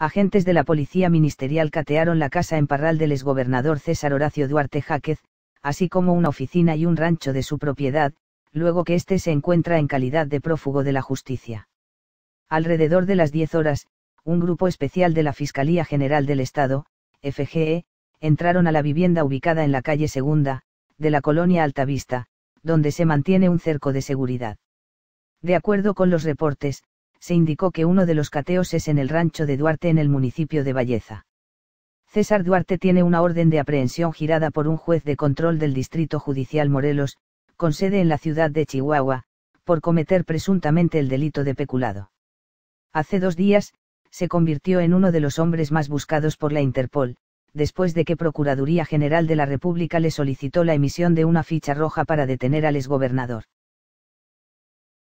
agentes de la policía ministerial catearon la casa en Parral del exgobernador César Horacio Duarte Jáquez, así como una oficina y un rancho de su propiedad, luego que éste se encuentra en calidad de prófugo de la justicia. Alrededor de las 10 horas, un grupo especial de la Fiscalía General del Estado, FGE, entraron a la vivienda ubicada en la calle Segunda, de la colonia Altavista, donde se mantiene un cerco de seguridad. De acuerdo con los reportes, se indicó que uno de los cateos es en el rancho de Duarte en el municipio de Valleza. César Duarte tiene una orden de aprehensión girada por un juez de control del Distrito Judicial Morelos, con sede en la ciudad de Chihuahua, por cometer presuntamente el delito de peculado. Hace dos días, se convirtió en uno de los hombres más buscados por la Interpol, después de que Procuraduría General de la República le solicitó la emisión de una ficha roja para detener al exgobernador.